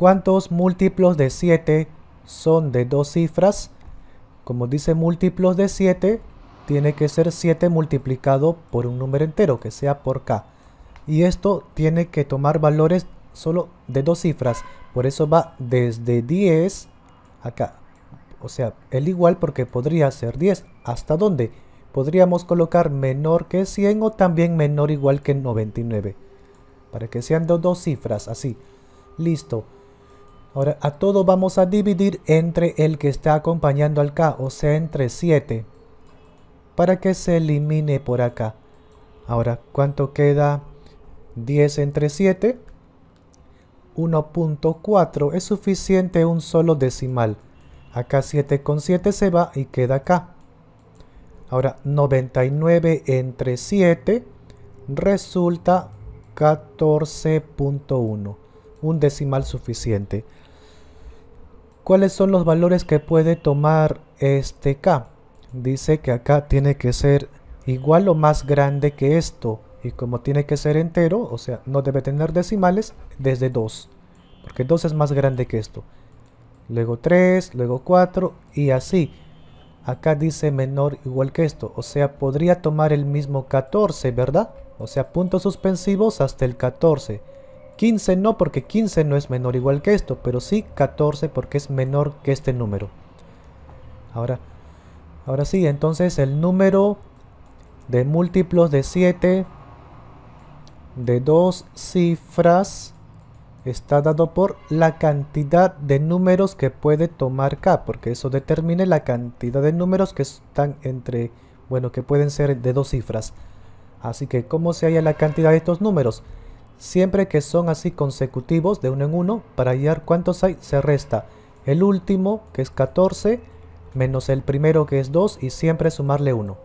¿Cuántos múltiplos de 7 son de dos cifras? Como dice múltiplos de 7, tiene que ser 7 multiplicado por un número entero, que sea por k. Y esto tiene que tomar valores solo de dos cifras. Por eso va desde 10 acá. O sea, el igual porque podría ser 10. ¿Hasta dónde? Podríamos colocar menor que 100 o también menor igual que 99. Para que sean dos cifras, así. Listo. Ahora a todo vamos a dividir entre el que está acompañando al K, o sea entre 7. Para que se elimine por acá. Ahora, ¿cuánto queda 10 entre 7? 1.4 es suficiente un solo decimal. Acá 7 con 7 se va y queda acá. Ahora 99 entre 7 resulta 14.1 un decimal suficiente. ¿Cuáles son los valores que puede tomar este k? Dice que acá tiene que ser igual o más grande que esto. Y como tiene que ser entero, o sea, no debe tener decimales, desde 2. Porque 2 es más grande que esto. Luego 3, luego 4 y así. Acá dice menor igual que esto. O sea, podría tomar el mismo 14, ¿verdad? O sea, puntos suspensivos hasta el 14. 15 no porque 15 no es menor igual que esto, pero sí 14 porque es menor que este número. Ahora, ahora sí, entonces el número de múltiplos de 7 de dos cifras está dado por la cantidad de números que puede tomar K, porque eso determina la cantidad de números que están entre, bueno, que pueden ser de dos cifras. Así que, ¿cómo se halla la cantidad de estos números? siempre que son así consecutivos de uno en uno, para hallar cuántos hay se resta el último que es 14 menos el primero que es 2 y siempre sumarle 1.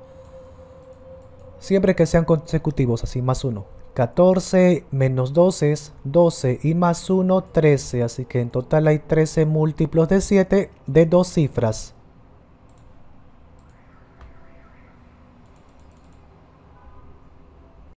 Siempre que sean consecutivos, así más 1. 14 menos 2 es 12 y más 1 13, así que en total hay 13 múltiplos de 7 de dos cifras.